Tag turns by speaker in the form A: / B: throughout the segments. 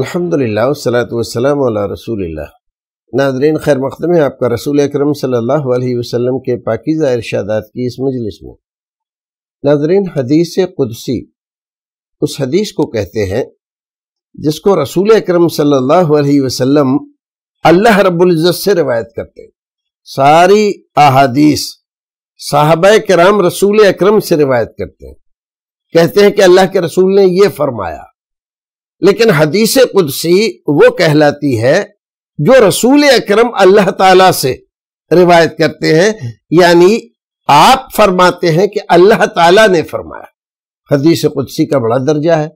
A: अल्हम्दुलिल्लाह अला रसूलिल्लाह नाजरीन खैर मकदम है आपका रसूल अकरम सल्लल्लाहु अलैहि वसल्लम के पाकिज़ा इरशादात की इस मजलिस में नाजरीन हदीस कुदसी उस हदीस को कहते हैं जिसको रसूल अकरम सल्लल्लाहु अलैहि वसल्लम अल्लाह रब्ज़त से रवायत करते हैं सारी अहादीस साहब कराम रसूल अकरम से रिवायत करते हैं कहते हैं कि अल्लाह के रसूल ने यह फरमाया लेकिन हदीस कुदसी वो कहलाती है जो रसूल अक्रम अल्लाह ताला से रिवायत करते हैं यानी आप फरमाते हैं कि अल्लाह ताला ने फरमाया हदीस कुदसी का बड़ा दर्जा है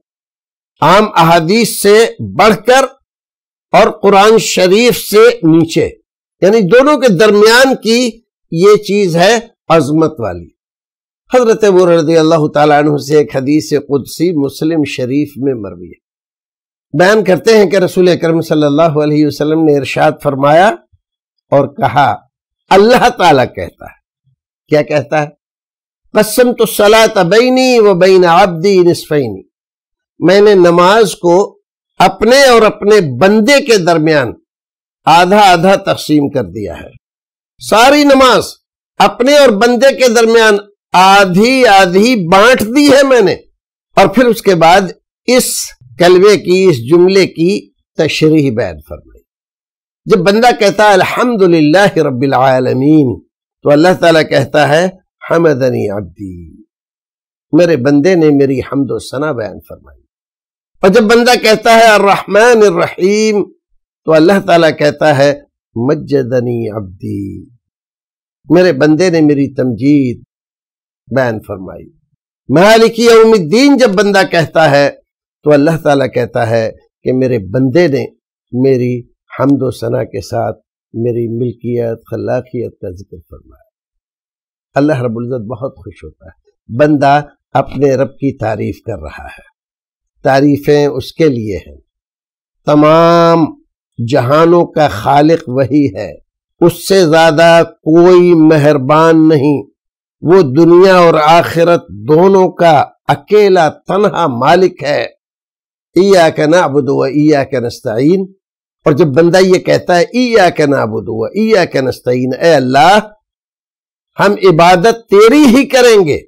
A: आम अहादीस से बढ़कर और कुरान शरीफ से नीचे यानी दोनों के दरमियान की ये चीज है अजमत वाली हजरत वो रदी अल्लाह तु से एक हदीस कुदसी मुस्लिम शरीफ में मरवी है बयान करते हैं कि रसूल अक्रम सल्लल्लाहु ने इरशाद फरमाया और कहा अल्लाह ताला कहता है क्या कहता है कसम तो सला तबैनी व बैन आबदी नसफ़ैनी मैंने नमाज को अपने और अपने बंदे के दरमियान आधा आधा तकसीम कर दिया है सारी नमाज अपने और बंदे के दरमियान आधी आधी बांट दी है मैंने और फिर उसके बाद इस कलवे की इस जुमले की तशरी बैन फरमाई जब बंदा कहता है अल्हम्दुलिल्लाह रबीआलमीन तो अल्लाह ताला कहता है हमदनी अब्दी मेरे बंदे ने मेरी हमदोसना बयान फरमाई और जब बंदा कहता है अर्रहमान रहीम तो अल्लाह ताला कहता है मज्जदनी अब्दी मेरे बंदे ने मेरी तमजीद बयान फरमाई मालिकी उम्मीदीन जब बंदा कहता है तो अल्लाह ताला कहता है कि मेरे बंदे ने मेरी हमदोसना के साथ मेरी मिल्कियत खलाकियत का जिक्र फरमाया अल्लाह रबुल्ज़त बहुत खुश होता है बंदा अपने रब की तारीफ़ कर रहा है तारीफ़ें उसके लिए हैं तमाम जहानों का खालिक वही है उससे ज़्यादा कोई मेहरबान नहीं वो दुनिया और आखिरत दोनों का अकेला तनहा मालिक है ईया का ना अबुदुआ ईया का नस्तीन और जब बंदा ये कहता है ईया का ना दुआ ईया का नस्तीन ए अल्लाह हम इबादत तेरी ही करेंगे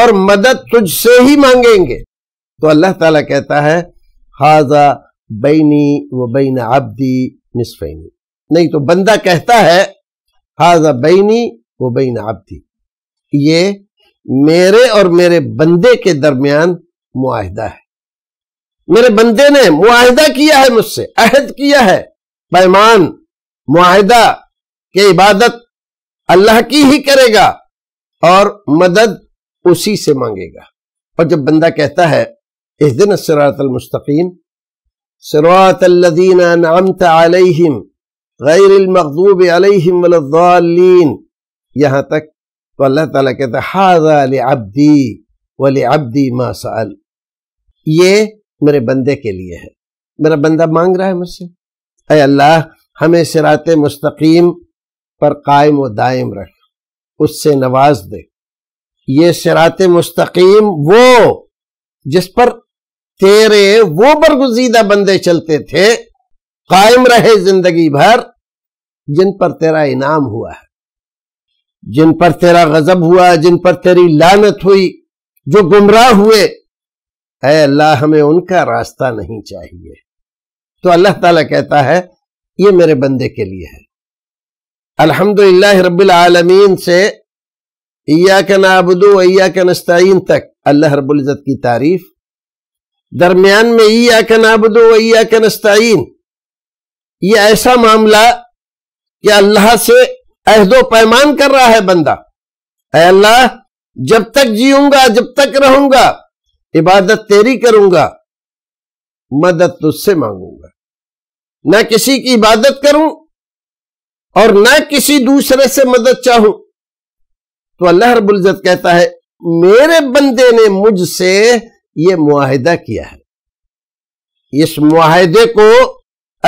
A: और मदद तुझसे ही मांगेंगे तो अल्लाह ताला कहता है हाजा बैनी व बैन आबदी निसफैनी नहीं तो बंदा कहता है हाजा बैनी व बैन आबदी ये मेरे और मेरे बंदे के दरमियान मुआहदा है मेरे बंदे ने मुआहदा किया है मुझसे अहद किया है पैमान मुआहदा के इबादत अल्लाह की ही करेगा और मदद उसी से मांगेगा और जब बंदा कहता है इस दिन सरातमस्तकीम सरातल्लिन आलहिम गैरमखूब अलहिम वलद्दालीन यहाँ तक तो अल्लाह ताला कहता है हाजा अब्दी वल अब्दी मासाल ये मेरे बंदे के लिए है मेरा बंदा मांग रहा है मुझसे अय अल्लाह हमें सिरात मुस्तकीम पर कायम व दायम रख उससे नवाज दे ये सिरात मुस्तकीम वो जिस पर तेरे वो बरगुजीदा बंदे चलते थे कायम रहे जिंदगी भर जिन पर तेरा इनाम हुआ है जिन पर तेरा गजब हुआ जिन पर तेरी लानत हुई जो गुमराह हुए है अल्लाह हमें उनका रास्ता नहीं चाहिए तो अल्लाह ताला कहता है ये मेरे बंदे के लिए है अल्हम्दुलिल्लाह रब्बिल आलमीन से इया का नाबुदो ईया का नस्तीन तक अल्लाह रबुल्ज़त की तारीफ दरमियान में इया का नाबुदो ईया का नस्तीन ये ऐसा मामला कि अल्लाह से अहदो पैमान कर रहा है बंदा अल्लाह जब तक जीऊंगा जब तक रहूंगा इबादत तेरी करूंगा मदद तुझसे मांगूंगा ना किसी की इबादत करूं और ना किसी दूसरे से मदद चाहूं तो अल्लाह रबुल्जत कहता है मेरे बंदे ने मुझसे ये मुआहिदा किया है इस मुआहदे को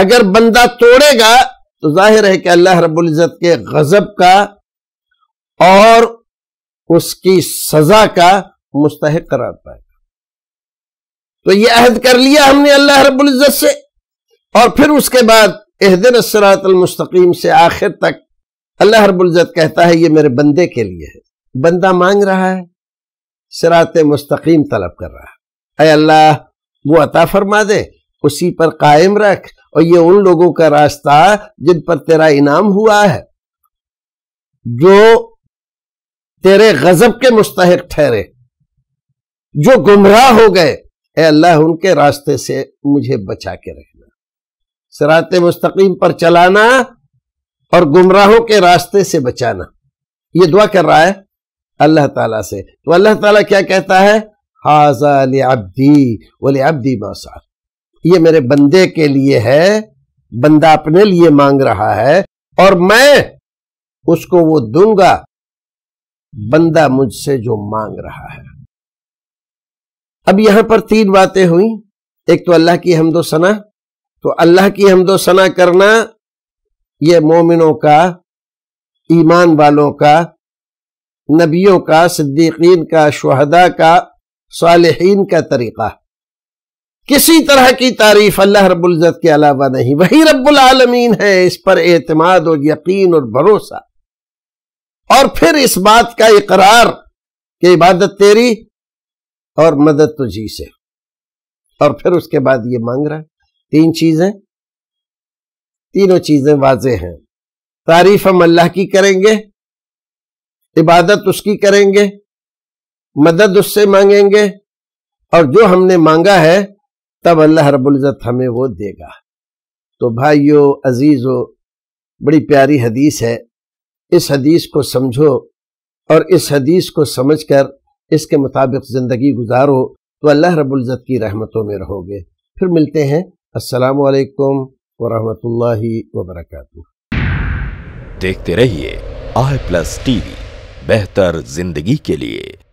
A: अगर बंदा तोड़ेगा तो जाहिर है कि अल्लाह रबुल्जत के गजब का और उसकी सजा का मुस्तक करार पाए तो ये अहद कर लिया हमने अल्लाह रब्बुल इज़्ज़त से और फिर उसके बाद एहदिन मुस्तकीम से आखिर तक अल्लाह रबुल्ज़त कहता है ये मेरे बंदे के लिए है बंदा मांग रहा है सरात मुस्तकीम तलब कर रहा है अय अल्लाह वो अता फरमा दे उसी पर कायम रख और ये उन लोगों का रास्ता जिन पर तेरा इनाम हुआ है जो तेरे गजब के मुस्तक ठहरे जो गुमराह हो गए ए अल्लाह उनके रास्ते से मुझे बचा के रखना सरात मुस्तकीम पर चलाना और गुमराहों के रास्ते से बचाना ये दुआ कर रहा है अल्लाह ताला से तो अल्लाह ताला क्या कहता है हाजा ले अब्दी वले अब्दी ये मेरे बंदे के लिए है बंदा अपने लिए मांग रहा है और मैं उसको वो दूंगा बंदा मुझसे जो मांग रहा है अब यहां पर तीन बातें हुई एक तो अल्लाह की हमदो सना तो अल्लाह की हमदो सना करना ये मोमिनों का ईमान वालों का नबियों का सिद्दीकीन का शहदा का सालहीन का तरीका किसी तरह की तारीफ अल्लाह रबुल्ज़त के अलावा नहीं वही रब्बुल आलमीन है इस पर एतमाद और यकीन और भरोसा और फिर इस बात का इकरार कि इबादत तेरी और मदद तुझी से और फिर उसके बाद ये मांग रहा है तीन चीजें तीनों चीजें वाजे हैं तारीफ हम अल्लाह की करेंगे इबादत उसकी करेंगे मदद उससे मांगेंगे और जो हमने मांगा है तब अल्लाह रबुल्जत हमें वो देगा तो भाइयों अजीज़ो बड़ी प्यारी हदीस है इस हदीस को समझो और इस हदीस को समझकर इसके मुताबिक ज़िंदगी गुजारो तो अल्लाह रबुल्ज़त की रहमतों में रहोगे फिर मिलते हैं असलकम वरहमल वबरक देखते रहिए आई प्लस टीवी बेहतर जिंदगी के लिए